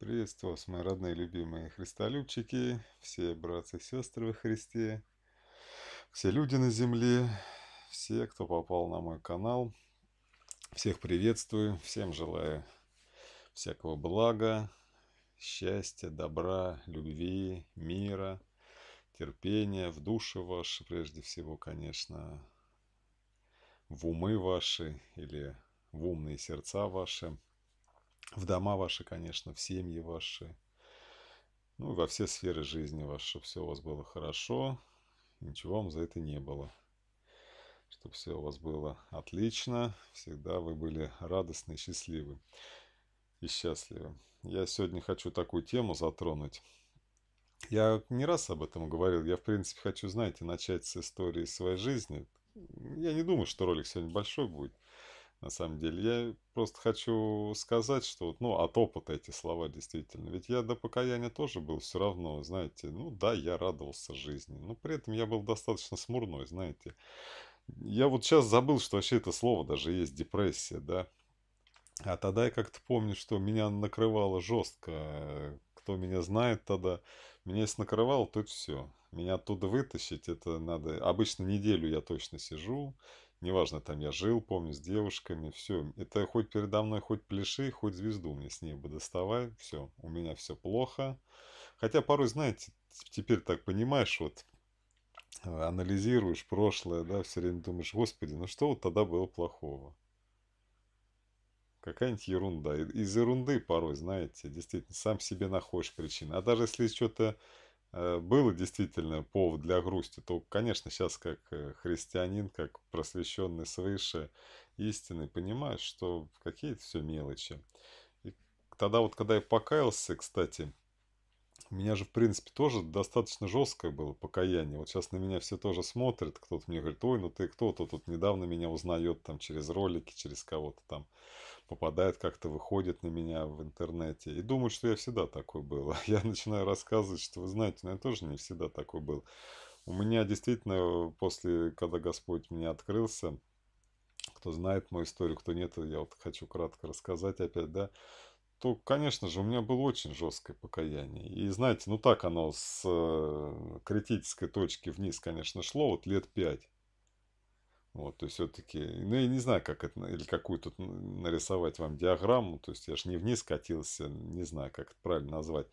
Приветствую вас, мои родные любимые христолюбчики, все братцы и сестры во Христе, все люди на земле, все, кто попал на мой канал. Всех приветствую, всем желаю всякого блага, счастья, добра, любви, мира, терпения в души ваши, прежде всего, конечно, в умы ваши или в умные сердца ваши – в дома ваши, конечно, в семьи ваши, ну и во все сферы жизни ваши, чтобы все у вас было хорошо, ничего вам за это не было. Чтобы все у вас было отлично, всегда вы были радостны, счастливы и счастливы. Я сегодня хочу такую тему затронуть. Я не раз об этом говорил. Я, в принципе, хочу, знаете, начать с истории своей жизни. Я не думаю, что ролик сегодня большой будет на самом деле. Я просто хочу сказать, что, вот ну, от опыта эти слова действительно. Ведь я до покаяния тоже был все равно, знаете, ну да, я радовался жизни, но при этом я был достаточно смурной, знаете. Я вот сейчас забыл, что вообще это слово даже есть, депрессия, да. А тогда я как-то помню, что меня накрывало жестко. Кто меня знает тогда, меня если накрывало, тут все. Меня оттуда вытащить, это надо... Обычно неделю я точно сижу, Неважно, там я жил, помню, с девушками, все. Это хоть передо мной, хоть пляши, хоть звезду мне с ней бы доставай, все, у меня все плохо. Хотя порой, знаете, теперь так понимаешь, вот анализируешь прошлое, да, все время думаешь, господи, ну что вот тогда было плохого? Какая-нибудь ерунда. Из ерунды порой, знаете, действительно, сам себе находишь причины. А даже если что-то Э, было действительно повод для грусти, то, конечно, сейчас как э, христианин, как просвещенный свыше истины, понимаешь, что какие-то все мелочи. И тогда вот, когда я покаялся, кстати, у меня же, в принципе, тоже достаточно жесткое было покаяние. Вот сейчас на меня все тоже смотрят, кто-то мне говорит, ой, ну ты кто-то тут недавно меня узнает там через ролики, через кого-то там попадает как-то, выходит на меня в интернете. И думают, что я всегда такой был. Я начинаю рассказывать, что вы знаете, но ну, я тоже не всегда такой был. У меня действительно после, когда Господь мне открылся, кто знает мою историю, кто нет, я вот хочу кратко рассказать опять, да, то, конечно же, у меня было очень жесткое покаяние. И знаете, ну так оно с э, критической точки вниз, конечно, шло, вот лет пять. Вот, то есть все-таки, ну я не знаю, как это, или какую тут нарисовать вам диаграмму, то есть я же не вниз катился, не знаю, как это правильно назвать.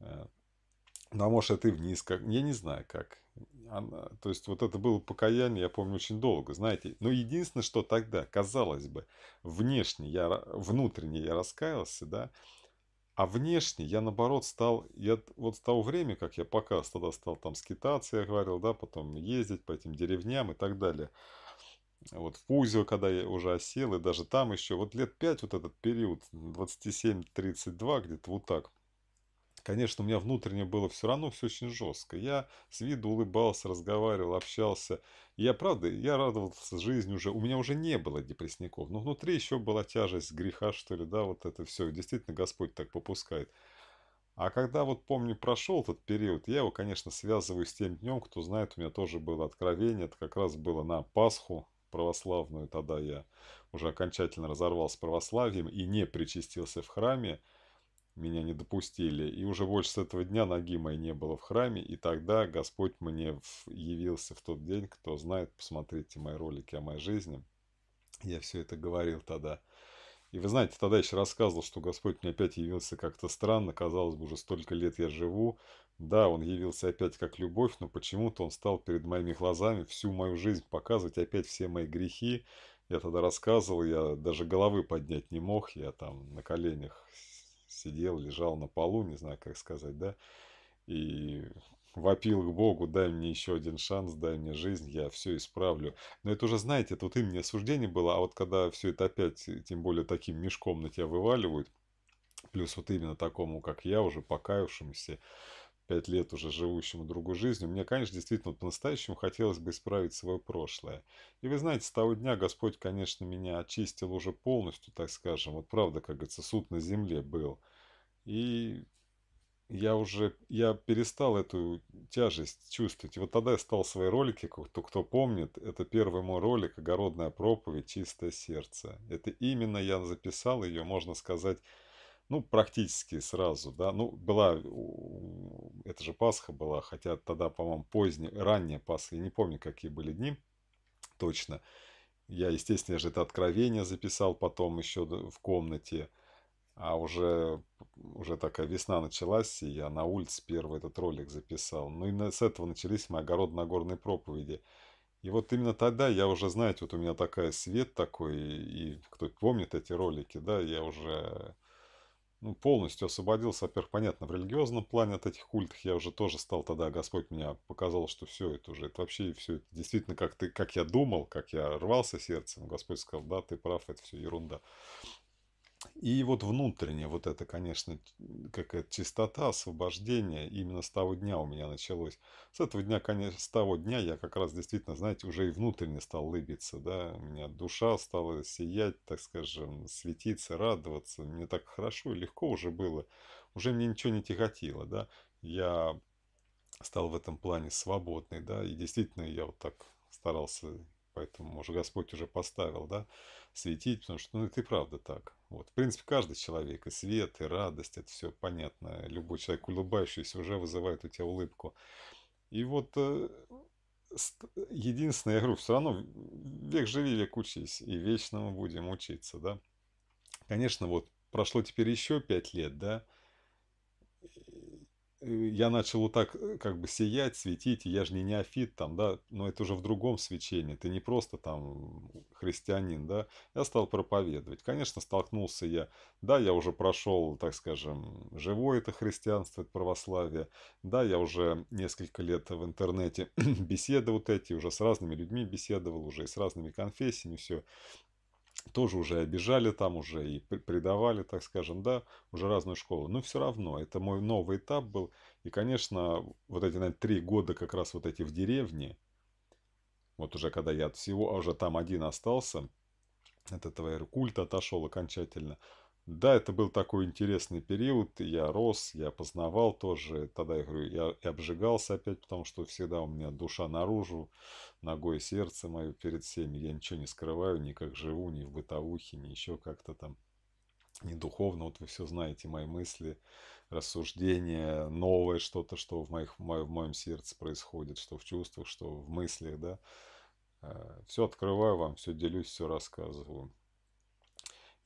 Ну, а может, это и вниз, как, я не знаю, как. Она, то есть, вот это было покаяние, я помню, очень долго, знаете. Но единственное, что тогда, казалось бы, внешне я, внутренне я раскаялся, да, а внешне я, наоборот, стал, я вот с того времени, как я пока тогда стал там скитаться, я говорил, да, потом ездить по этим деревням и так далее. Вот в Пузио, когда я уже осел, и даже там еще, вот лет 5, вот этот период, 27-32, где-то вот так – Конечно, у меня внутренне было все равно все очень жестко. Я с виду улыбался, разговаривал, общался. я, правда, я радовался жизни уже. У меня уже не было депрессников. Но внутри еще была тяжесть греха, что ли, да, вот это все. Действительно, Господь так попускает. А когда, вот помню, прошел этот период, я его, конечно, связываю с тем днем, кто знает, у меня тоже было откровение, это как раз было на Пасху православную, тогда я уже окончательно разорвал с православием и не причастился в храме меня не допустили. И уже больше с этого дня ноги моей не было в храме. И тогда Господь мне явился в тот день. Кто знает, посмотрите мои ролики о моей жизни. Я все это говорил тогда. И вы знаете, тогда я еще рассказывал, что Господь мне опять явился как-то странно. Казалось бы, уже столько лет я живу. Да, он явился опять как любовь, но почему-то он стал перед моими глазами всю мою жизнь показывать опять все мои грехи. Я тогда рассказывал, я даже головы поднять не мог. Я там на коленях сидел, лежал на полу, не знаю, как сказать, да, и вопил к Богу, дай мне еще один шанс, дай мне жизнь, я все исправлю. Но это уже, знаете, это вот им не осуждение было, а вот когда все это опять, тем более таким мешком на тебя вываливают, плюс вот именно такому, как я, уже покаявшемуся, пять лет уже живущему другой жизнью, мне, конечно, действительно по-настоящему хотелось бы исправить свое прошлое. И вы знаете, с того дня Господь, конечно, меня очистил уже полностью, так скажем. Вот правда, как говорится, суд на земле был. И я уже я перестал эту тяжесть чувствовать. И вот тогда я стал свои ролики, кто, кто помнит, это первый мой ролик «Огородная проповедь. Чистое сердце». Это именно я записал ее, можно сказать, ну, практически сразу, да. Ну, была это же Пасха была, хотя тогда, по-моему, поздняя, ранняя Пасха, я не помню, какие были дни точно. Я, естественно, же это откровение записал потом еще в комнате, а уже, уже такая весна началась, и я на улице первый этот ролик записал. Ну и с этого начались мои огородно-горные проповеди. И вот именно тогда я уже, знаете, вот у меня такая свет такой, и, и кто помнит эти ролики, да, я уже ну, полностью освободился, во-первых, понятно, в религиозном плане от этих культов. Я уже тоже стал тогда, Господь меня показал, что все это уже, это вообще все это действительно, как, ты, как я думал, как я рвался сердцем. Господь сказал, да, ты прав, это все ерунда. И вот внутренне вот это, конечно, какая-то чистота, освобождение именно с того дня у меня началось. С этого дня, конечно, с того дня я как раз действительно, знаете, уже и внутренне стал лыбиться, да, у меня душа стала сиять, так скажем, светиться, радоваться. Мне так хорошо и легко уже было, уже мне ничего не тяготило, да. Я стал в этом плане свободный, да, и действительно я вот так старался Поэтому, может, Господь уже поставил, да, светить, потому что, ну, это и правда так. Вот. В принципе, каждый человек, и свет, и радость, это все понятно. Любой человек, улыбающийся, уже вызывает у тебя улыбку. И вот э, единственное, я говорю, все равно век живи, век учись, и вечно мы будем учиться, да. Конечно, вот прошло теперь еще пять лет, да, Э, я начал вот так э, как бы сиять, светить, я же не неофит там, да, но это уже в другом свечении, ты не просто там христианин, да, я стал проповедовать. Конечно, столкнулся я, да, я уже прошел, так скажем, живое это христианство, это православие, да, я уже несколько лет в интернете беседы вот эти, уже с разными людьми беседовал, уже и с разными конфессиями, все тоже уже обижали там, уже и предавали, так скажем, да, уже разную школу. Но все равно, это мой новый этап был. И, конечно, вот эти, наверное, три года как раз вот эти в деревне, вот уже когда я от всего, а уже там один остался, от этого культа отошел окончательно – да, это был такой интересный период, я рос, я познавал тоже, тогда я говорю, я и обжигался опять, потому что всегда у меня душа наружу, ногой сердце мое перед всеми, я ничего не скрываю, ни как живу, ни в бытовухе, ни еще как-то там, не духовно, вот вы все знаете, мои мысли, рассуждения, новое что-то, что в, моих, в моем сердце происходит, что в чувствах, что в мыслях, да, э, все открываю вам, все делюсь, все рассказываю.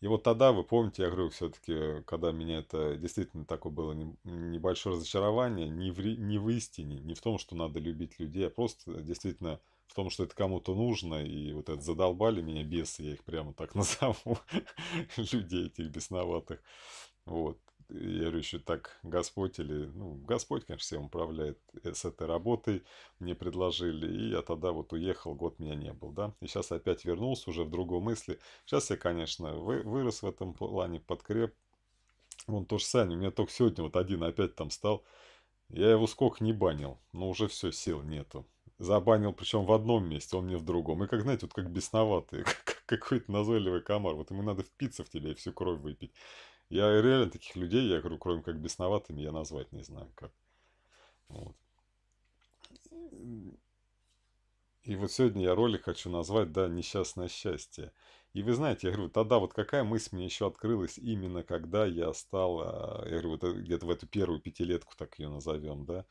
И вот тогда, вы помните, я говорю, все-таки, когда меня это действительно такое было небольшое разочарование, не в, не в истине, не в том, что надо любить людей, а просто действительно в том, что это кому-то нужно, и вот это задолбали меня бесы, я их прямо так назову, людей этих бесноватых. Вот я говорю, еще так Господь или, ну, Господь, конечно, всем управляет э, с этой работой, мне предложили, и я тогда вот уехал, год меня не был, да, и сейчас опять вернулся уже в другом мысли, сейчас я, конечно, вы, вырос в этом плане, подкреп, вон тоже Саня, у меня только сегодня вот один опять там стал, я его сколько не банил, но уже все, сил нету, забанил, причем в одном месте, он мне в другом. И как, знаете, вот как бесноватый, как какой-то назойливый комар. Вот ему надо впиться в тебя и всю кровь выпить. Я реально таких людей, я говорю, кроме как бесноватыми, я назвать не знаю как. Вот. И вот сегодня я ролик хочу назвать, да, «Несчастное счастье». И вы знаете, я говорю, тогда вот какая мысль мне еще открылась именно когда я стал, а, я говорю, вот э, где-то в эту первую пятилетку так ее назовем, да,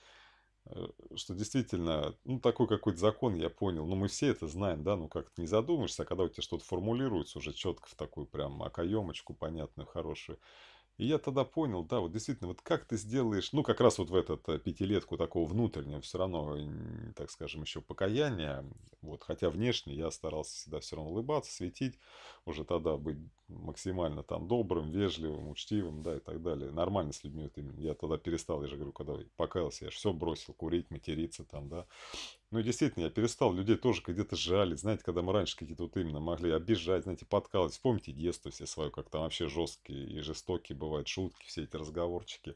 Э, что действительно, ну, такой какой-то закон, я понял, ну, мы все это знаем, да, ну, как-то не задумаешься, а когда у тебя что-то формулируется уже четко в такую прям окоемочку понятную, хорошую, и я тогда понял, да, вот действительно, вот как ты сделаешь, ну, как раз вот в этот э, пятилетку такого внутреннего все равно, э, так скажем, еще покаяния, вот, хотя внешне я старался всегда все равно улыбаться, светить, уже тогда быть максимально там добрым, вежливым, учтивым, да, и так далее. Нормально с людьми, вот именно. я тогда перестал, я же говорю, когда покаялся, я же все бросил, курить, материться там, да. Ну, действительно, я перестал людей тоже где-то жалить, знаете, когда мы раньше какие-то вот именно могли обижать, знаете, подкалывать. Вспомните детство все свое, как там вообще жесткие и жестокие бывают шутки, все эти разговорчики.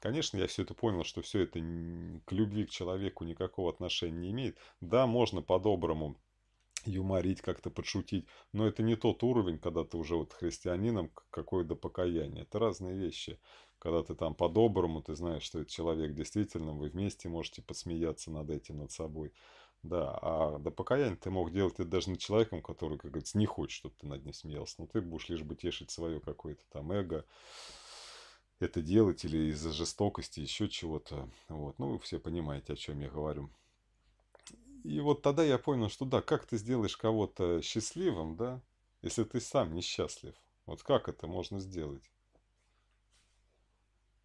Конечно, я все это понял, что все это к любви к человеку никакого отношения не имеет. Да, можно по-доброму юморить, как-то подшутить. Но это не тот уровень, когда ты уже вот христианином какое-то покаяние. Это разные вещи. Когда ты там по-доброму, ты знаешь, что это человек действительно, вы вместе можете посмеяться над этим, над собой. Да, а до покаяния ты мог делать это даже над человеком, который, как говорится, не хочет, чтобы ты над ним смеялся. Но ты будешь лишь бы тешить свое какое-то там эго, это делать или из-за жестокости, еще чего-то. Вот. Ну, вы все понимаете, о чем я говорю. И вот тогда я понял, что да, как ты сделаешь кого-то счастливым, да, если ты сам несчастлив? Вот как это можно сделать?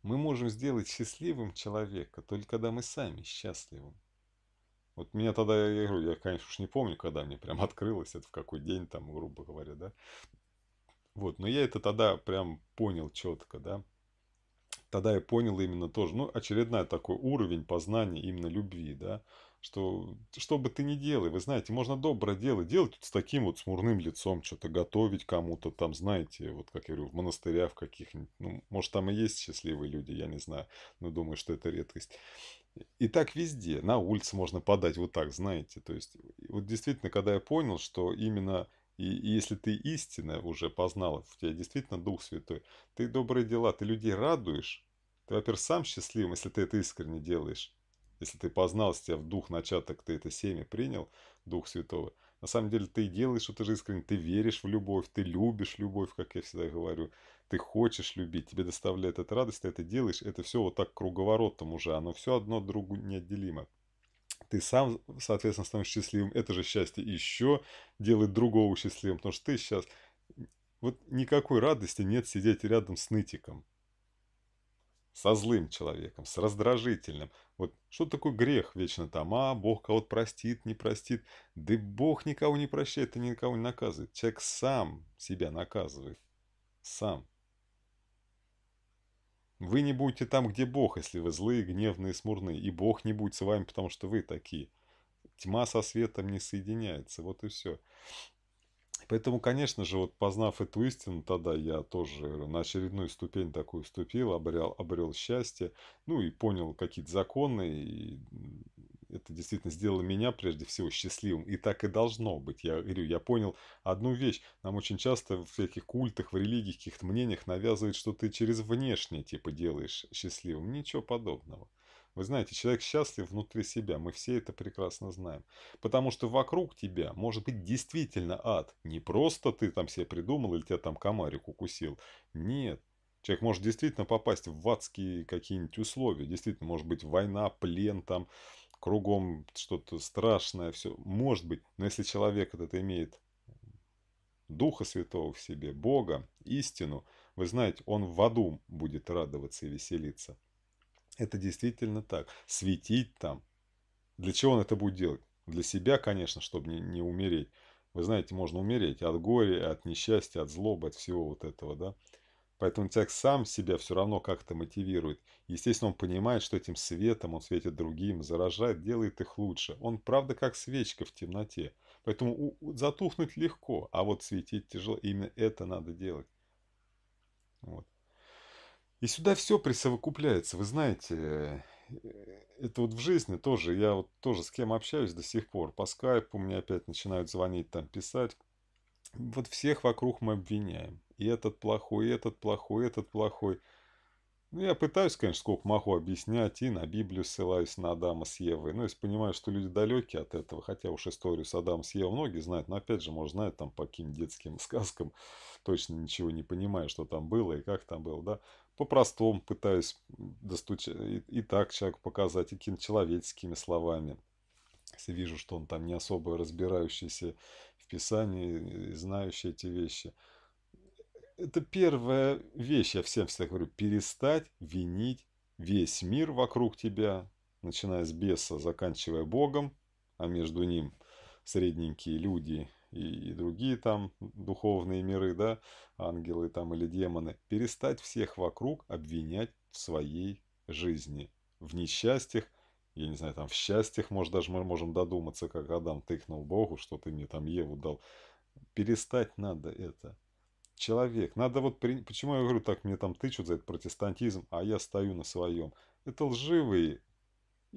Мы можем сделать счастливым человека только когда мы сами счастливым. Вот меня тогда, я говорю, я, конечно, уж не помню, когда мне прям открылось это, в какой день там, грубо говоря, да. Вот, но я это тогда прям понял четко, да. Тогда я понял именно тоже, ну, очередной такой уровень познания именно любви, да что что бы ты ни делай, вы знаете, можно доброе дело делать с таким вот смурным лицом, что-то готовить кому-то там, знаете, вот как я говорю, в монастырях в каких-нибудь, ну, может, там и есть счастливые люди, я не знаю, но думаю, что это редкость. И так везде, на улице можно подать вот так, знаете, то есть, вот действительно, когда я понял, что именно и, если ты истинно уже познал, в тебя действительно Дух Святой, ты добрые дела, ты людей радуешь, ты, во-первых, сам счастлив, если ты это искренне делаешь, если ты познал себя в дух начаток, ты это семя принял, дух святого, на самом деле ты делаешь что-то же искренне, ты веришь в любовь, ты любишь любовь, как я всегда говорю, ты хочешь любить, тебе доставляет это радость, ты это делаешь, это все вот так круговоротом уже, оно все одно другу неотделимо. Ты сам, соответственно, становишься счастливым, это же счастье еще делает другого счастливым, потому что ты сейчас... Вот никакой радости нет сидеть рядом с нытиком, со злым человеком, с раздражительным, вот что такое грех вечно там? А, Бог кого-то простит, не простит. Да Бог никого не прощает и никого не наказывает. Человек сам себя наказывает. Сам. Вы не будете там, где Бог, если вы злые, гневные, смурные. И Бог не будет с вами, потому что вы такие. Тьма со светом не соединяется. Вот и все. Поэтому, конечно же, вот познав эту истину, тогда я тоже на очередную ступень такую ступил, обрел, обрел счастье, ну и понял какие-то законы, и это действительно сделало меня прежде всего счастливым. И так и должно быть. Я говорю, я понял одну вещь. Нам очень часто в всяких культах, в религиях, каких-то мнениях навязывают, что ты через внешнее типа делаешь счастливым. Ничего подобного. Вы знаете, человек счастлив внутри себя, мы все это прекрасно знаем. Потому что вокруг тебя может быть действительно ад. Не просто ты там себе придумал или тебя там комарик укусил. Нет. Человек может действительно попасть в адские какие-нибудь условия. Действительно, может быть война, плен там, кругом что-то страшное, все. Может быть, но если человек этот имеет Духа Святого в себе, Бога, истину, вы знаете, он в аду будет радоваться и веселиться. Это действительно так. Светить там. Для чего он это будет делать? Для себя, конечно, чтобы не, не умереть. Вы знаете, можно умереть от горя, от несчастья, от злобы, от всего вот этого, да? Поэтому человек сам себя все равно как-то мотивирует. Естественно, он понимает, что этим светом он светит другим, заражает, делает их лучше. Он, правда, как свечка в темноте. Поэтому затухнуть легко, а вот светить тяжело. Именно это надо делать. Вот. И сюда все присовокупляется, вы знаете, э, это вот в жизни тоже, я вот тоже с кем общаюсь до сих пор, по скайпу мне опять начинают звонить, там писать, вот всех вокруг мы обвиняем, и этот плохой, и этот плохой, и этот плохой. Ну, я пытаюсь, конечно, сколько могу объяснять, и на Библию ссылаюсь на Адама с Евой. Ну, если понимаю, что люди далекие от этого, хотя уж историю с Адамом с Евой многие знают, но опять же, может, знать там по каким детским сказкам, точно ничего не понимая, что там было и как там было, да по-простому пытаюсь достучать и, и так человеку показать, и какими-то человеческими словами. Если вижу, что он там не особо разбирающийся в Писании и знающий эти вещи. Это первая вещь, я всем всегда говорю, перестать винить весь мир вокруг тебя, начиная с беса, заканчивая Богом, а между ним средненькие люди и, и другие там духовные миры, да, ангелы там или демоны, перестать всех вокруг обвинять в своей жизни, в несчастьях, я не знаю, там в счастьях, может, даже мы можем додуматься, как Адам тыкнул Богу, что ты мне там Еву дал. Перестать надо это. Человек, надо вот, при... почему я говорю так, мне там тычут за этот протестантизм, а я стою на своем. Это лживые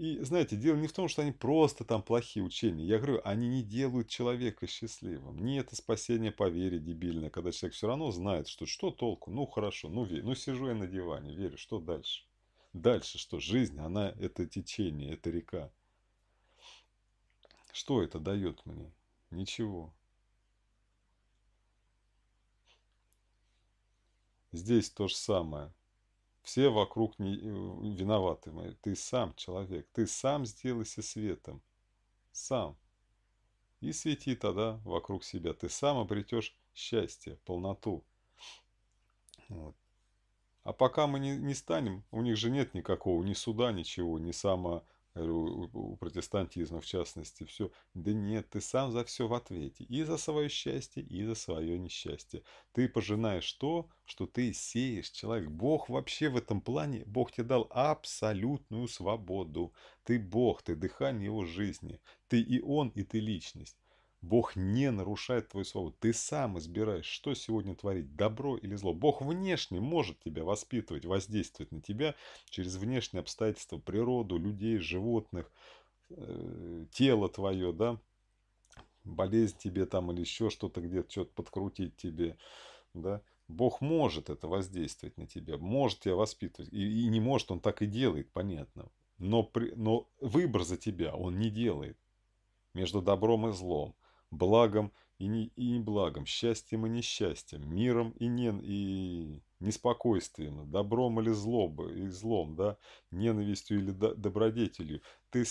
и знаете, дело не в том, что они просто там плохие учения. Я говорю, они не делают человека счастливым. Не это спасение по вере дебильное, когда человек все равно знает, что что толку, ну хорошо, ну, верю, ну сижу я на диване, верю, что дальше? Дальше что? Жизнь, она это течение, это река. Что это дает мне? Ничего. Здесь то же самое. Все вокруг не э, виноваты. Ты сам человек. Ты сам сделайся светом. Сам. И свети тогда вокруг себя. Ты сам обретешь счастье, полноту. Вот. А пока мы не, не станем, у них же нет никакого ни суда, ничего, ни само Э, у, у протестантизма в частности, все. Да нет, ты сам за все в ответе. И за свое счастье, и за свое несчастье. Ты пожинаешь то, что ты сеешь, человек. Бог вообще в этом плане, Бог тебе дал абсолютную свободу. Ты Бог, ты дыхание его жизни. Ты и он, и ты личность. Бог не нарушает твою свободу. Ты сам избираешь, что сегодня творить, добро или зло. Бог внешне может тебя воспитывать, воздействовать на тебя через внешние обстоятельства, природу, людей, животных, э, тело твое, да, болезнь тебе там или еще что-то где-то, что-то подкрутить тебе, да. Бог может это воздействовать на тебя, может тебя воспитывать. И, и не может, он так и делает, понятно. Но, при, но выбор за тебя он не делает между добром и злом благом и, не, и благом, счастьем и несчастьем, миром и, не и неспокойствием, добром или злобой, и злом, да, ненавистью или до, добродетелью. Ты,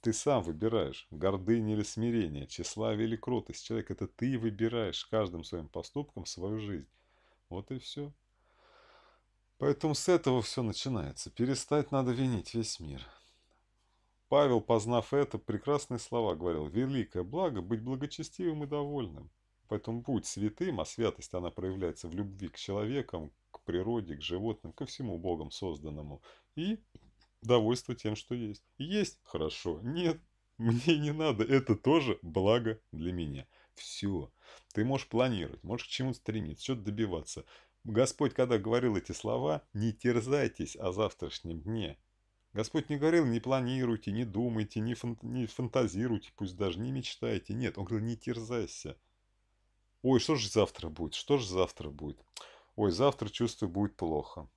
ты сам выбираешь, гордыня или смирение, тщеславие или кротость. Человек – это ты выбираешь каждым своим поступком свою жизнь. Вот и все. Поэтому с этого все начинается. Перестать надо винить весь мир. Павел, познав это, прекрасные слова говорил. «Великое благо быть благочестивым и довольным». Поэтому будь святым, а святость она проявляется в любви к человекам, к природе, к животным, ко всему Богом созданному. И довольство тем, что есть. Есть – хорошо, нет – мне не надо, это тоже благо для меня. Все. Ты можешь планировать, можешь к чему стремиться, что-то добиваться. Господь, когда говорил эти слова, не терзайтесь о завтрашнем дне, Господь не говорил, не планируйте, не думайте, не, фан не фантазируйте, пусть даже не мечтайте. Нет, он говорил, не терзайся. Ой, что же завтра будет? Что же завтра будет? Ой, завтра чувствую, будет плохо.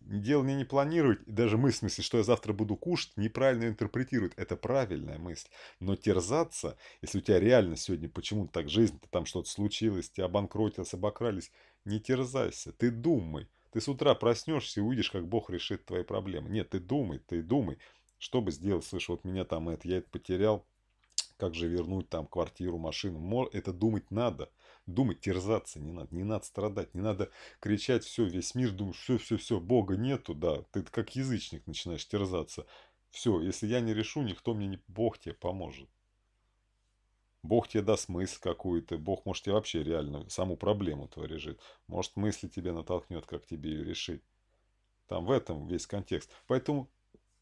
Дело мне не планировать, даже мысль, мысли, что я завтра буду кушать, неправильно интерпретирует. Это правильная мысль. Но терзаться, если у тебя реально сегодня почему-то так жизнь, то там что-то случилось, тебя обанкротилось, обокрались, не терзайся, ты думай. Ты с утра проснешься и увидишь, как Бог решит твои проблемы. Нет, ты думай, ты думай, что бы сделать, слышь, вот меня там это, я это потерял, как же вернуть там квартиру, машину. Это думать надо. Думать, терзаться не надо. Не надо страдать, не надо кричать, все, весь мир, думаешь, все, все, все, Бога нету, да. Ты как язычник начинаешь терзаться. Все, если я не решу, никто мне не... Бог тебе поможет. Бог тебе даст мысль какую-то, Бог, может, тебе вообще реально саму проблему твою решит. Может, мысли тебе натолкнет, как тебе ее решить. Там в этом весь контекст. Поэтому,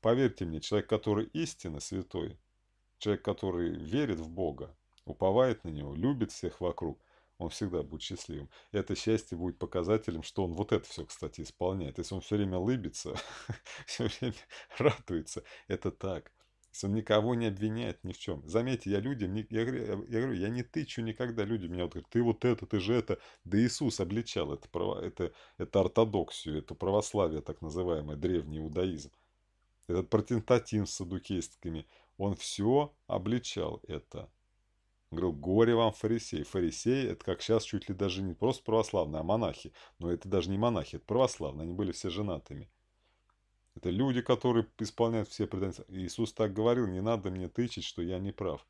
поверьте мне, человек, который истинно святой, человек, который верит в Бога, уповает на Него, любит всех вокруг, он всегда будет счастливым. Это счастье будет показателем, что он вот это все, кстати, исполняет. Если он все время улыбится, все время радуется, это так. Сам никого не обвиняет ни в чем. Заметьте, я людям, не, я, говорю, я, я говорю, я не тычу никогда людям. Меня вот говорят, ты вот это, ты же это. Да Иисус обличал это, право, это, это ортодоксию, это православие так называемое, древний иудаизм. Этот протестантизм с садукейстками. Он все обличал это. Говорил, горе вам, фарисеи, Фарисеи, это как сейчас чуть ли даже не просто православные, а монахи. Но это даже не монахи, это православные, они были все женатыми. Это люди, которые исполняют все предания. Иисус так говорил, не надо мне тычить, что я не прав.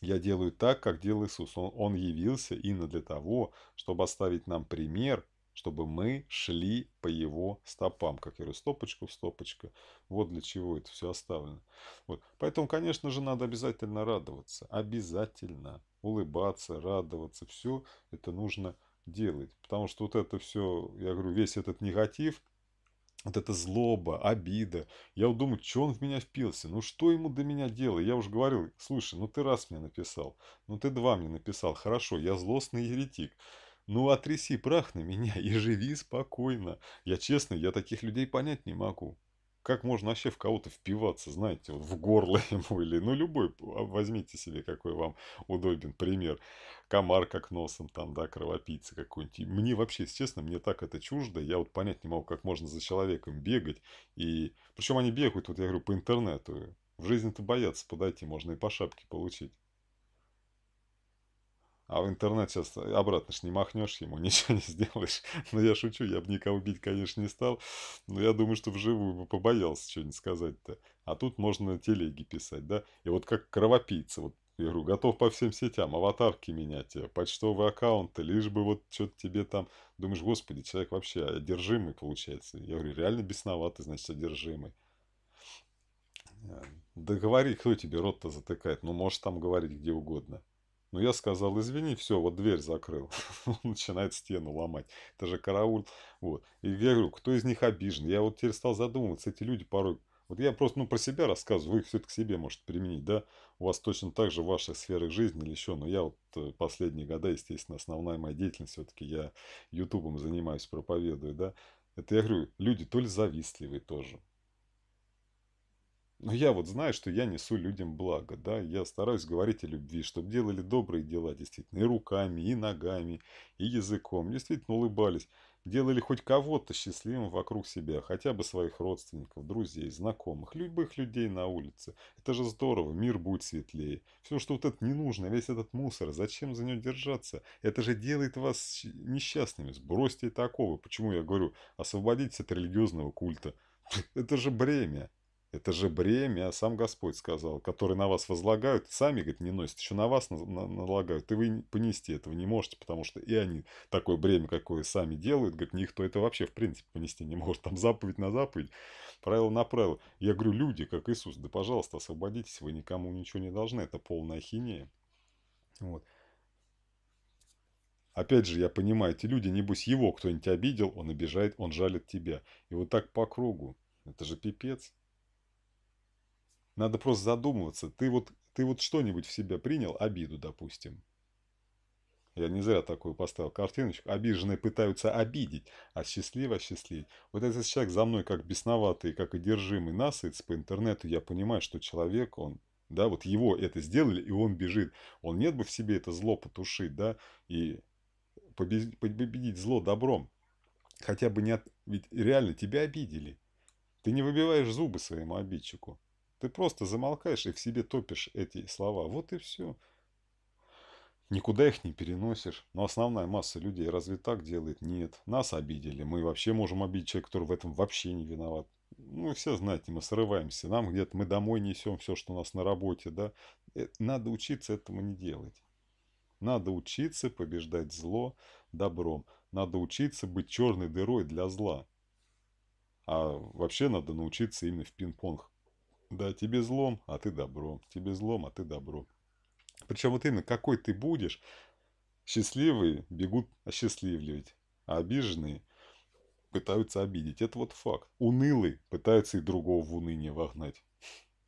Я делаю так, как делал Иисус. Он, он явился именно для того, чтобы оставить нам пример, чтобы мы шли по его стопам. Как я говорю, стопочка, в стопочку. Вот для чего это все оставлено. Вот. Поэтому, конечно же, надо обязательно радоваться. Обязательно улыбаться, радоваться. Все это нужно делать. Потому что вот это все, я говорю, весь этот негатив – вот эта злоба, обида. Я вот думаю, что он в меня впился? Ну что ему до меня дело? Я уже говорил, слушай, ну ты раз мне написал, ну ты два мне написал, хорошо, я злостный еретик. Ну отряси прах на меня и живи спокойно. Я честно, я таких людей понять не могу как можно вообще в кого-то впиваться, знаете, вот в горло ему или, ну, любой, а, возьмите себе, какой вам удобен пример. Комар как носом там, да, кровопийца какой-нибудь. мне вообще, если честно, мне так это чуждо, я вот понять не могу, как можно за человеком бегать. И причем они бегают, вот я говорю, по интернету. В жизни-то боятся подойти, можно и по шапке получить. А в интернет сейчас обратно ж не махнешь, ему ничего не сделаешь. Но ну, я шучу, я бы никого бить, конечно, не стал. Но я думаю, что вживую бы побоялся что-нибудь сказать-то. А тут можно телеги писать, да? И вот как кровопийца, вот я говорю, готов по всем сетям, аватарки менять, э, почтовые аккаунты, лишь бы вот что-то тебе там... Думаешь, господи, человек вообще одержимый получается. Я говорю, реально бесноватый, значит, одержимый. Э, да говори, кто тебе рот-то затыкает. Ну, можешь там говорить где угодно. Но я сказал, извини, все, вот дверь закрыл. начинает стену ломать. Это же караул. Вот. И я говорю, кто из них обижен? Я вот теперь стал задумываться, эти люди порой... Вот я просто ну, про себя рассказываю, вы их все-таки к себе можете применить, да? У вас точно так же в ваших сферах жизни или еще, но я вот э, последние года, естественно, основная моя деятельность, все-таки я ютубом занимаюсь, проповедую, да? Это я говорю, люди то ли завистливые тоже, но я вот знаю, что я несу людям благо, да, я стараюсь говорить о любви, чтобы делали добрые дела, действительно, и руками, и ногами, и языком, действительно улыбались, делали хоть кого-то счастливым вокруг себя, хотя бы своих родственников, друзей, знакомых, любых людей на улице. Это же здорово, мир будет светлее. Все, что вот это не нужно, весь этот мусор, зачем за него держаться? Это же делает вас несчастными, сбросьте такого. Почему я говорю, освободитесь от религиозного культа. Это же бремя. Это же бремя, а сам Господь сказал, который на вас возлагают, сами, говорит, не носят, еще на вас на на налагают, и вы понести этого не можете, потому что и они такое бремя, какое сами делают, говорит, никто это вообще в принципе понести не может, там заповедь на заповедь, правило на правило. Я говорю, люди, как Иисус, да пожалуйста, освободитесь, вы никому ничего не должны, это полная хинея. Вот. Опять же, я понимаю, эти люди, небось, его кто-нибудь обидел, он обижает, он жалит тебя. И вот так по кругу. Это же пипец. Надо просто задумываться. Ты вот, ты вот что-нибудь в себя принял, обиду, допустим. Я не зря такую поставил картиночку. Обиженные пытаются обидеть, а счастливо осчастливить. Вот этот человек за мной как бесноватый, как одержимый насыц по интернету, я понимаю, что человек, он да, вот его это сделали, и он бежит. Он нет бы в себе это зло потушить, да, и победить, победить зло добром. Хотя бы не от... Ведь реально тебя обидели. Ты не выбиваешь зубы своему обидчику. Ты просто замолкаешь и в себе топишь эти слова. Вот и все. Никуда их не переносишь. Но основная масса людей разве так делает? Нет. Нас обидели. Мы вообще можем обидеть человека, который в этом вообще не виноват. Ну, все знаете, мы срываемся. Нам где-то мы домой несем все, что у нас на работе. Да? Э, надо учиться этому не делать. Надо учиться побеждать зло добром. Надо учиться быть черной дырой для зла. А вообще надо научиться именно в пинг-понг да, тебе злом, а ты добро. Тебе злом, а ты добро. Причем вот именно какой ты будешь, счастливые бегут осчастливливать, а обиженные пытаются обидеть. Это вот факт. Унылый пытается и другого в уныние вогнать.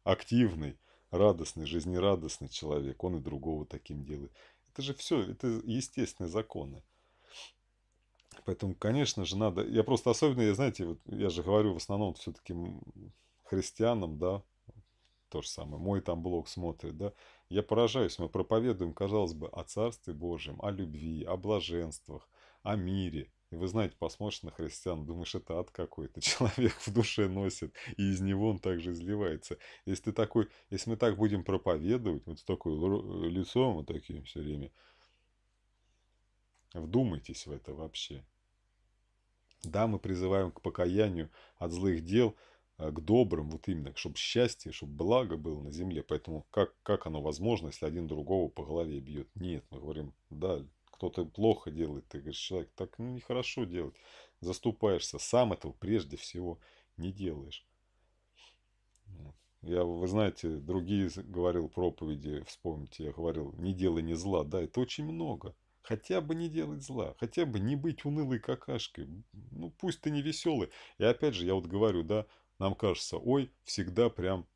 Активный, радостный, жизнерадостный человек, он и другого таким делает. Это же все, это естественные законы. Поэтому, конечно же, надо... Я просто особенно, я, знаете, вот я же говорю в основном все-таки христианам, да, то же самое, мой там блог смотрит, да. Я поражаюсь, мы проповедуем, казалось бы, о Царстве Божьем, о любви, о блаженствах, о мире. И вы знаете, посмотришь на христиан, думаешь, это ад какой-то, человек в душе носит, и из него он также изливается. Если ты такой, если мы так будем проповедовать, вот с такой лицом, вот таким все время, вдумайтесь в это вообще. Да, мы призываем к покаянию от злых дел – а, к добрым, вот именно, чтобы счастье, чтобы благо было на земле. Поэтому как, как оно возможно, если один другого по голове бьет? Нет, мы говорим, да, кто-то плохо делает, ты говоришь, человек, так ну, нехорошо делать, заступаешься, сам этого прежде всего не делаешь. Я, вы знаете, другие говорил проповеди, вспомните, я говорил, не делай ни зла, да, это очень много. Хотя бы не делать зла, хотя бы не быть унылой какашкой. Ну, пусть ты не веселый. И опять же, я вот говорю, да, нам кажется, ой, всегда прям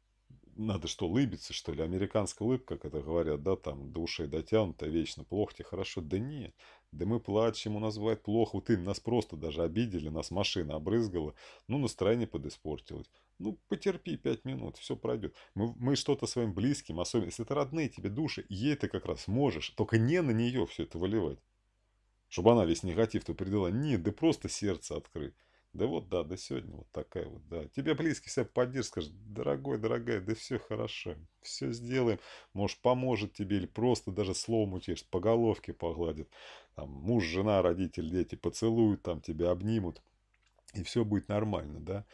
надо что, улыбиться, что ли? Американская улыбка, как это говорят, да, там, до ушей дотянута, вечно, плохо тебе, хорошо. Да нет, да мы плачем, у нас бывает плохо. Вот ты нас просто даже обидели, нас машина обрызгала, ну, настроение подиспортилось. Ну, потерпи пять минут, все пройдет. Мы, мы что-то своим близким, особенно, если это родные тебе души, ей ты как раз можешь, только не на нее все это выливать. Чтобы она весь негатив-то передала. Нет, да просто сердце открыть. Да вот, да, да сегодня вот такая вот, да. Тебе близкий себя поддержит, скажет, дорогой, дорогая, да все хорошо, все сделаем. Может, поможет тебе или просто даже словом утешит, по головке погладит. Там, муж, жена, родитель, дети поцелуют, там тебя обнимут. И все будет нормально, да.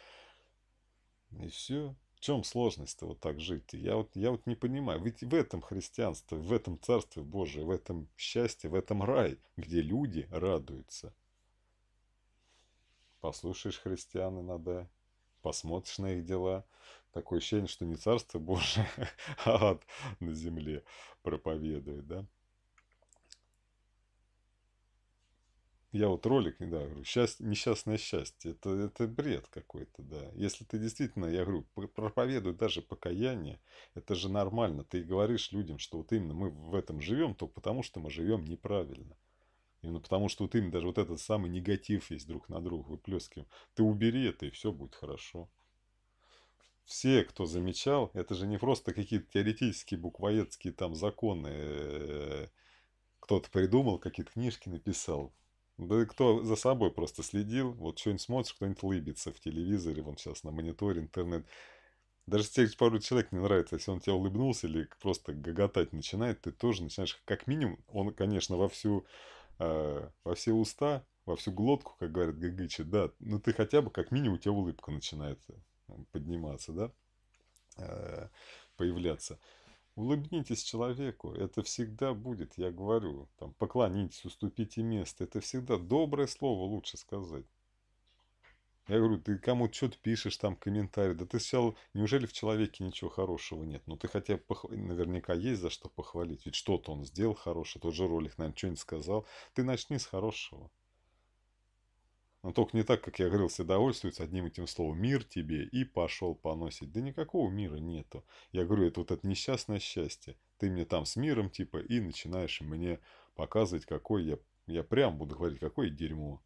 И все. В чем сложность-то вот так жить? Я вот, я вот не понимаю. Ведь в этом христианство, в этом царстве Божие, в этом счастье, в этом рай, где люди радуются – послушаешь христиан иногда, посмотришь на их дела. Такое ощущение, что не Царство Божие, а ад на земле проповедует, да? Я вот ролик, да, говорю, счастье, несчастное счастье, это, это бред какой-то, да. Если ты действительно, я говорю, проповедуй даже покаяние, это же нормально. Ты говоришь людям, что вот именно мы в этом живем, то потому что мы живем неправильно. Именно потому, что вот именно даже вот этот самый негатив есть друг на друга выплескиваем. Ты убери это, и все будет хорошо. Все, кто замечал, это же не просто какие-то теоретические буквоедские там законы. Э, кто-то придумал, какие-то книжки написал. Да кто за собой просто следил, вот что-нибудь смотришь, кто-нибудь лыбится в телевизоре, вон сейчас на мониторе интернет. Даже если тебе пару человек не нравится, если он тебя улыбнулся или просто гоготать начинает, ты тоже начинаешь, как минимум, он, конечно, во всю э, во все уста, во всю глотку, как говорят гагычи, да, ну ты хотя бы, как минимум, у тебя улыбка начинает подниматься, да, э, появляться. Улыбнитесь человеку, это всегда будет, я говорю, там, поклонитесь, уступите место, это всегда доброе слово лучше сказать. Я говорю, ты кому что-то пишешь, там, комментарий. Да ты сел, неужели в человеке ничего хорошего нет? Ну, ты хотя бы, пох... наверняка есть за что похвалить. Ведь что-то он сделал хорошее, тот же ролик, наверное, что-нибудь сказал. Ты начни с хорошего. Но только не так, как я говорил, все довольствуются одним этим словом «мир тебе» и пошел поносить. Да никакого мира нету. Я говорю, это вот это несчастное счастье. Ты мне там с миром типа и начинаешь мне показывать, какой я... Я прям буду говорить, какое дерьмо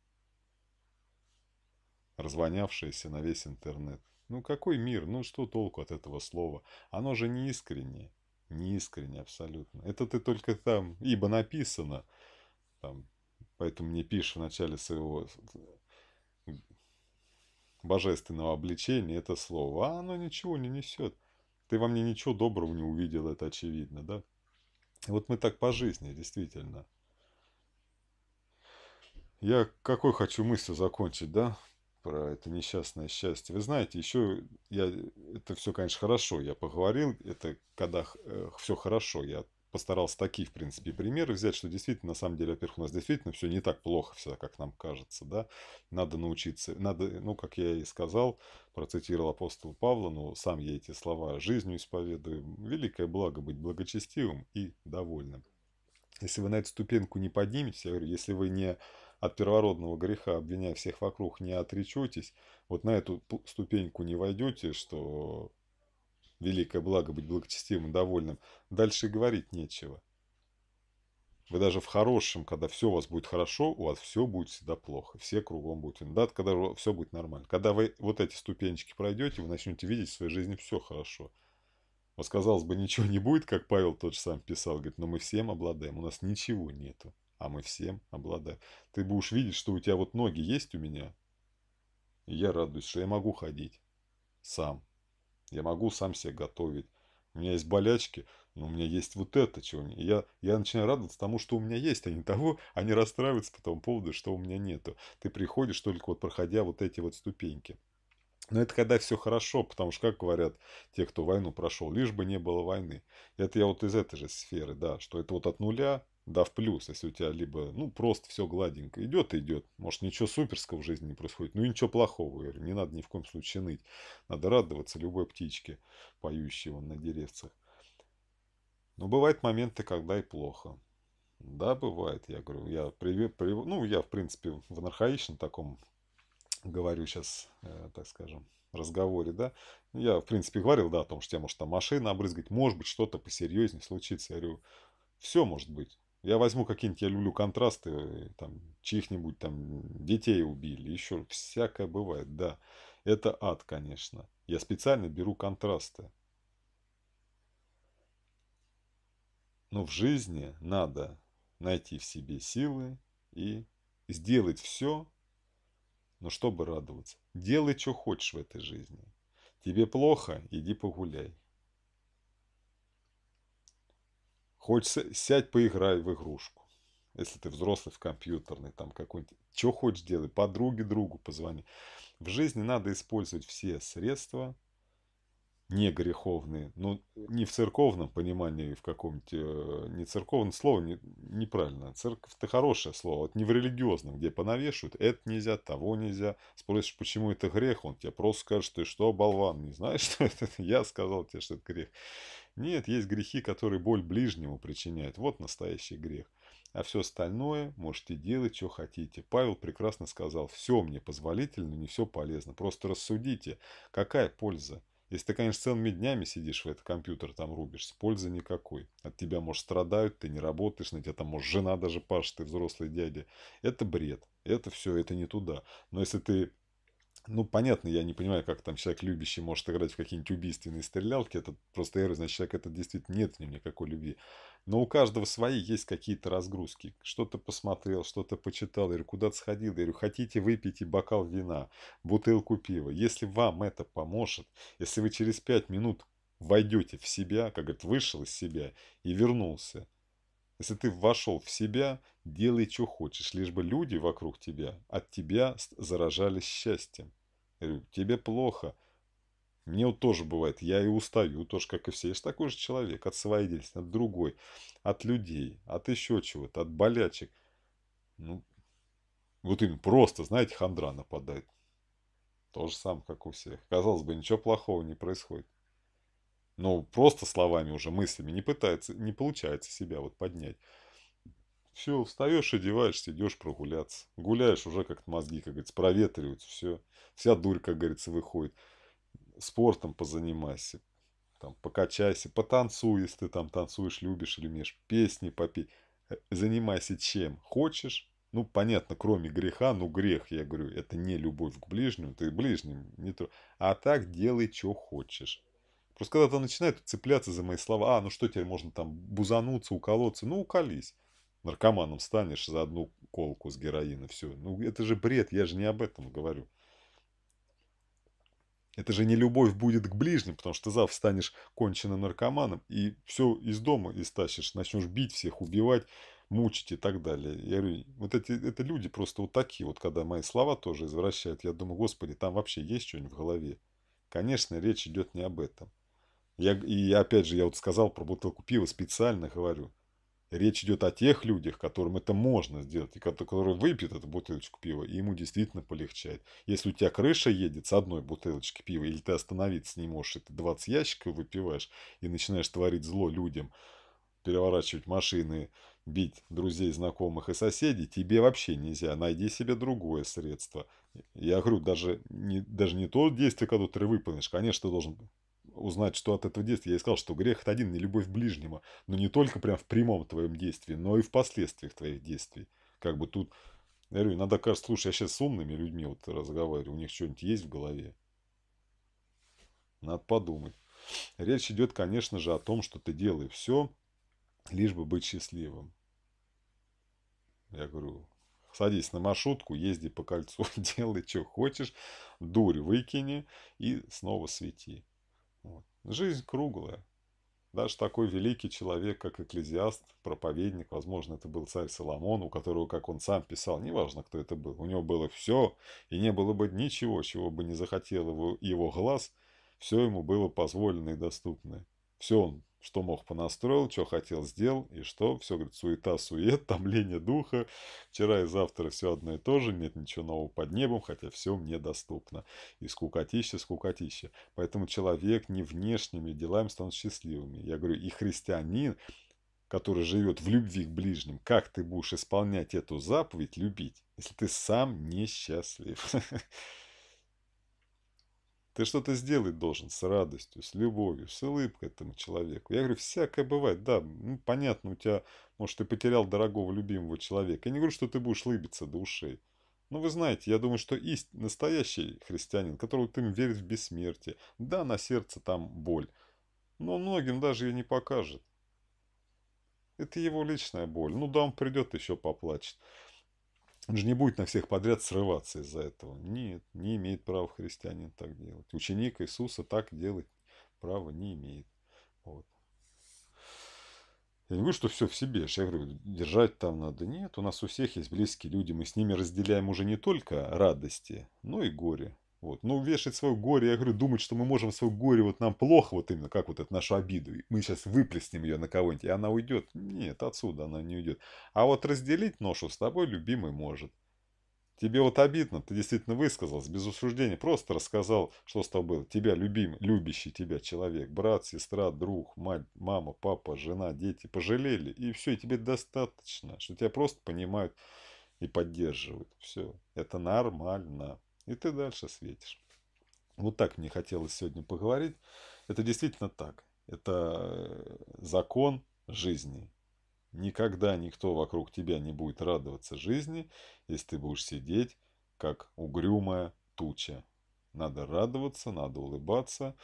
развонявшееся на весь интернет. Ну какой мир? Ну что толку от этого слова? Оно же не искреннее. Не искренне абсолютно. Это ты только там, ибо написано. Там, поэтому не пишешь в начале своего э, божественного обличения это слово. А оно ничего не несет. Ты во мне ничего доброго не увидел, это очевидно, да? Вот мы так по жизни, действительно. Я какой хочу мысль закончить, да? про это несчастное счастье. Вы знаете, еще я это все, конечно, хорошо. Я поговорил, это когда э, все хорошо. Я постарался такие, в принципе, примеры взять, что действительно, на самом деле, во-первых, у нас действительно все не так плохо всегда, как нам кажется, да. Надо научиться, надо, ну, как я и сказал, процитировал апостола Павла, но «Ну, сам я эти слова жизнью исповедую. Великое благо быть благочестивым и довольным. Если вы на эту ступеньку не подниметесь, я говорю, если вы не от первородного греха, обвиняя всех вокруг, не отречетесь, вот на эту ступеньку не войдете, что великое благо быть благочестивым и довольным, дальше говорить нечего. Вы даже в хорошем, когда все у вас будет хорошо, у вас все будет всегда плохо, все кругом будет. Да, когда все будет нормально. Когда вы вот эти ступенечки пройдете, вы начнете видеть в своей жизни все хорошо. Вот казалось бы, ничего не будет, как Павел тот же сам писал, говорит, но мы всем обладаем, у нас ничего нету а мы всем обладаем. Ты будешь видеть, что у тебя вот ноги есть у меня. И я радуюсь, что я могу ходить сам. Я могу сам себе готовить. У меня есть болячки, но у меня есть вот это, чего не... Я, я начинаю радоваться тому, что у меня есть, а не того, а не расстраиваться по тому поводу, что у меня нету. Ты приходишь только вот проходя вот эти вот ступеньки. Но это когда все хорошо, потому что, как говорят те, кто войну прошел, лишь бы не было войны. Это я вот из этой же сферы, да, что это вот от нуля да, в плюс, если у тебя либо, ну, просто все гладенько идет и идет, может, ничего суперского в жизни не происходит, ну, и ничего плохого, говорю, не надо ни в коем случае ныть, надо радоваться любой птичке, поющей вон на деревцах. Но бывают моменты, когда и плохо. Да, бывает, я говорю, я, при, при, ну, я, в принципе, в анархаичном таком, говорю сейчас, э, так скажем, разговоре, да, я, в принципе, говорил, да, о том, что я может, там машина обрызгать, может быть, что-то посерьезнее случится, я говорю, все может быть. Я возьму какие-нибудь, я люблю контрасты, э, там, чьих-нибудь там детей убили, еще всякое бывает, да. Это ад, конечно. Я специально беру контрасты. Но в жизни надо найти в себе силы и сделать все, но чтобы радоваться. Делай, что хочешь в этой жизни. Тебе плохо, иди погуляй. Хочется, сядь, поиграй в игрушку. Если ты взрослый в компьютерный, там какой-нибудь, что хочешь делай, подруге, другу позвони. В жизни надо использовать все средства, не греховные, но ну, не в церковном понимании, в каком-нибудь, э, не церковное слово не, неправильно. А церковь – это хорошее слово, вот не в религиозном, где понавешивают, это нельзя, того нельзя. Спросишь, почему это грех, он тебе просто скажет, ты что, болван, не знаешь, что это? Я сказал тебе, что это грех. Нет, есть грехи, которые боль ближнему причиняют. Вот настоящий грех. А все остальное можете делать, что хотите. Павел прекрасно сказал, все мне позволительно, не все полезно. Просто рассудите, какая польза. Если ты, конечно, целыми днями сидишь в этот компьютер, там рубишься, пользы никакой. От тебя, может, страдают, ты не работаешь, на тебя там, может, жена даже пашет, ты взрослый дядя. Это бред. Это все, это не туда. Но если ты ну, понятно, я не понимаю, как там человек любящий может играть в какие-нибудь убийственные стрелялки. Это просто эра, значит, человек это действительно нет в нем никакой любви. Но у каждого свои есть какие-то разгрузки. Что-то посмотрел, что-то почитал. или куда-то сходил. Я говорю, хотите, выпейте бокал вина, бутылку пива. Если вам это поможет, если вы через пять минут войдете в себя, как говорит, вышел из себя и вернулся, если ты вошел в себя, делай, что хочешь, лишь бы люди вокруг тебя от тебя заражались счастьем. Я э, говорю, тебе плохо. Мне вот тоже бывает, я и устаю, тоже как и все. Я же такой же человек, от своей деятельности, от другой, от людей, от еще чего-то, от болячек. Ну, вот им просто, знаете, хандра нападает. То же самое, как у всех. Казалось бы, ничего плохого не происходит ну просто словами уже, мыслями не пытается, не получается себя вот поднять. Все, встаешь, одеваешься, идешь прогуляться. Гуляешь уже как мозги, как говорится, проветриваются, все. Вся дурь, как говорится, выходит. Спортом позанимайся, там, покачайся, потанцуй, если ты там танцуешь, любишь или умеешь, песни попей. Э, занимайся чем хочешь, ну, понятно, кроме греха, ну, грех, я говорю, это не любовь к ближнему, ты ближним не то. А так делай, что хочешь. Просто когда то начинает цепляться за мои слова, а, ну что теперь можно там бузануться, уколоться, ну уколись. Наркоманом станешь за одну колку с героина, все. Ну это же бред, я же не об этом говорю. Это же не любовь будет к ближним, потому что ты завтра станешь конченным наркоманом и все из дома истащишь, начнешь бить всех, убивать, мучить и так далее. Я говорю, вот эти это люди просто вот такие, вот когда мои слова тоже извращают, я думаю, господи, там вообще есть что-нибудь в голове. Конечно, речь идет не об этом. Я, и опять же, я вот сказал про бутылку пива, специально говорю. Речь идет о тех людях, которым это можно сделать, и которые выпьют эту бутылочку пива, и ему действительно полегчает. Если у тебя крыша едет с одной бутылочки пива, или ты остановиться не можешь, и ты 20 ящиков выпиваешь, и начинаешь творить зло людям, переворачивать машины, бить друзей, знакомых и соседей, тебе вообще нельзя. Найди себе другое средство. Я говорю, даже не, даже не то действие, которое ты выполнишь. Конечно, ты должен узнать, что от этого действия. Я и сказал, что грех – это один – не любовь ближнего. Но не только прям в прямом твоем действии, но и в последствиях твоих действий. Как бы тут, я говорю, иногда кажется, слушай, я сейчас с умными людьми вот разговариваю, у них что-нибудь есть в голове. Надо подумать. Речь идет, конечно же, о том, что ты делаешь все, лишь бы быть счастливым. Я говорю, садись на маршрутку, езди по кольцу, делай, что хочешь, дурь выкини и снова свети. Вот. Жизнь круглая. Даже такой великий человек, как экклезиаст, проповедник, возможно, это был царь Соломон, у которого, как он сам писал, неважно, кто это был, у него было все, и не было бы ничего, чего бы не захотел его, его глаз, все ему было позволено и доступно. Все он, что мог, понастроил, что хотел, сделал, и что, все, говорит, суета-сует, томление духа, вчера и завтра все одно и то же, нет ничего нового под небом, хотя все мне доступно, и скукотища, скукотища. Поэтому человек не внешними делами становится счастливыми. Я говорю, и христианин, который живет в любви к ближним, как ты будешь исполнять эту заповедь, любить, если ты сам несчастлив? Ты что-то сделать должен с радостью, с любовью, с улыбкой этому человеку. Я говорю, всякое бывает, да, ну, понятно, у тебя, может, ты потерял дорогого, любимого человека. Я не говорю, что ты будешь лыбиться до ушей. Но ну, вы знаете, я думаю, что ист настоящий христианин, который вот им верит в бессмертие, да, на сердце там боль, но многим даже ее не покажет. Это его личная боль. Ну да, он придет еще поплачет. Он же не будет на всех подряд срываться из-за этого. Нет, не имеет права христианин так делать. Ученик Иисуса так делать права не имеет. Вот. Я не говорю, что все в себе. Я говорю, держать там надо. Нет, у нас у всех есть близкие люди. Мы с ними разделяем уже не только радости, но и горе. Вот. Но ну, вешать свое горе, я говорю, думать, что мы можем свое горе, вот нам плохо, вот именно, как вот эту нашу обиду, мы сейчас выплеснем ее на кого-нибудь, и она уйдет. Нет, отсюда она не уйдет. А вот разделить ношу с тобой любимый может. Тебе вот обидно, ты действительно высказался, без осуждения, просто рассказал, что с тобой было. Тебя любимый, любящий тебя человек, брат, сестра, друг, мать, мама, папа, жена, дети пожалели. И все, и тебе достаточно, что тебя просто понимают и поддерживают. Все, это нормально и ты дальше светишь. Вот так мне хотелось сегодня поговорить. Это действительно так. Это э, закон жизни. Никогда никто вокруг тебя не будет радоваться жизни, если ты будешь сидеть как угрюмая туча. Надо радоваться, надо улыбаться,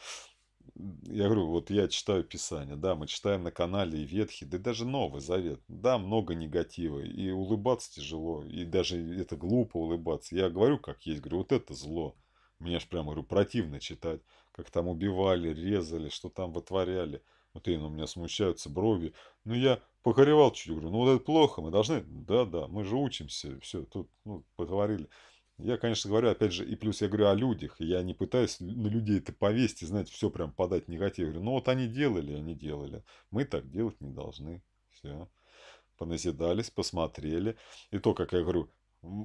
я говорю, вот я читаю Писание, да, мы читаем на канале и Ветхий, да и даже Новый Завет, да, много негатива, и улыбаться тяжело, и даже это глупо улыбаться. Я говорю, как есть, говорю, вот это зло. Мне аж прямо, говорю, противно читать, как там убивали, резали, что там вытворяли. Вот именно у меня смущаются брови. Ну, я погоревал чуть, говорю, ну, вот это плохо, мы должны, да-да, мы же учимся, все, тут, ну, поговорили. Я, конечно, говорю, опять же, и плюс я говорю о людях. Я не пытаюсь на людей это повесить знаете, все прям подать негатив. Я говорю, ну вот они делали, они делали. Мы так делать не должны. Все. Поназидались, посмотрели. И то, как я говорю,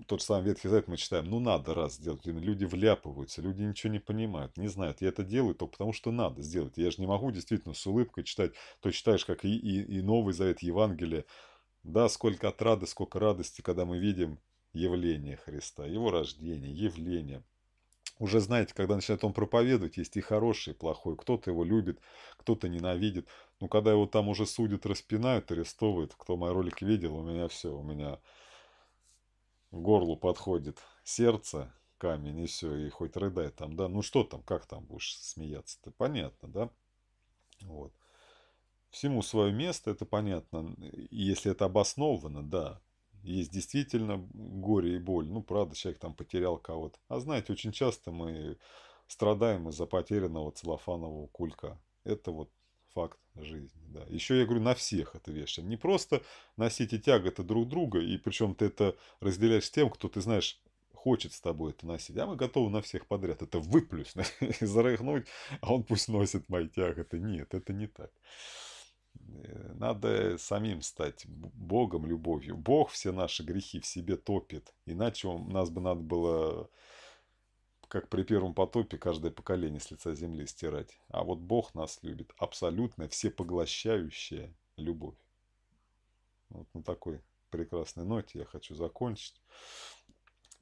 тот же самый Ветхий Завет мы читаем, ну надо раз сделать. Люди вляпываются, люди ничего не понимают, не знают. Я это делаю только потому, что надо сделать. Я же не могу действительно с улыбкой читать. То читаешь, как и, и, и Новый Завет, Евангелие. Да, сколько отрады, сколько радости, когда мы видим явление Христа, его рождение, явление. Уже знаете, когда начинает он проповедовать, есть и хороший, и плохой. Кто-то его любит, кто-то ненавидит. Но когда его там уже судят, распинают, арестовывают, кто мой ролик видел, у меня все, у меня в горло подходит сердце, камень и все, и хоть рыдай там, да, ну что там, как там будешь смеяться-то, понятно, да, вот. Всему свое место, это понятно, если это обосновано, да, есть действительно горе и боль. Ну, правда, человек там потерял кого-то. А знаете, очень часто мы страдаем из-за потерянного целлофанового кулька. Это вот факт жизни. Да. Еще я говорю, на всех это вешаем. Не просто носите тяготы друг друга, и причем ты это разделяешь с тем, кто ты знаешь, хочет с тобой это носить, а мы готовы на всех подряд это выплюснуть и зарыгнуть, а он пусть носит мои тяготы. Нет, это не так. Э, надо самим стать Богом, любовью. Бог все наши грехи в себе топит. Иначе у нас бы надо было, как при первом потопе, каждое поколение с лица земли стирать. А вот Бог нас любит. Абсолютная, всепоглощающая любовь. Вот на такой прекрасной ноте я хочу закончить.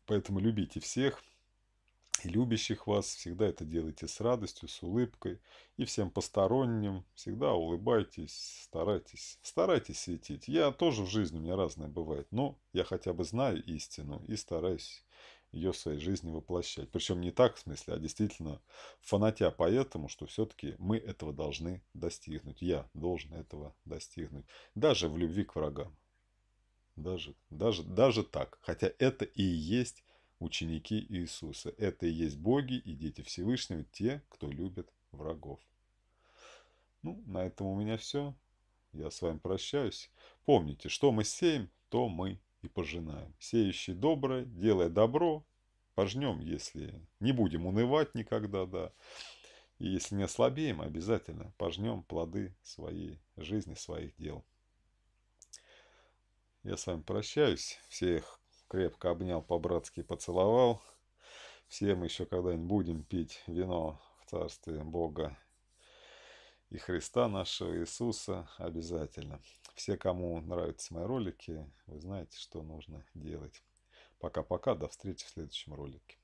Поэтому любите всех, любящих вас. Всегда это делайте с радостью, с улыбкой. И всем посторонним всегда улыбайтесь, старайтесь. Старайтесь светить. Я тоже в жизни, у меня разное бывает. Но я хотя бы знаю истину и стараюсь ее в своей жизни воплощать. Причем не так, в смысле, а действительно фанатя по этому что все-таки мы этого должны достигнуть. Я должен этого достигнуть. Даже в любви к врагам. Даже, даже, даже так. Хотя это и есть ученики Иисуса. Это и есть боги и дети Всевышнего, те, кто любит врагов. Ну, на этом у меня все. Я с вами прощаюсь. Помните, что мы сеем, то мы и пожинаем. Сеющий доброе, делая добро, пожнем, если не будем унывать никогда, да. И если не ослабеем, обязательно пожнем плоды своей жизни, своих дел. Я с вами прощаюсь. Всех крепко обнял, по-братски поцеловал. Все мы еще когда-нибудь будем пить вино в Царстве Бога и Христа нашего Иисуса обязательно. Все, кому нравятся мои ролики, вы знаете, что нужно делать. Пока-пока, до встречи в следующем ролике.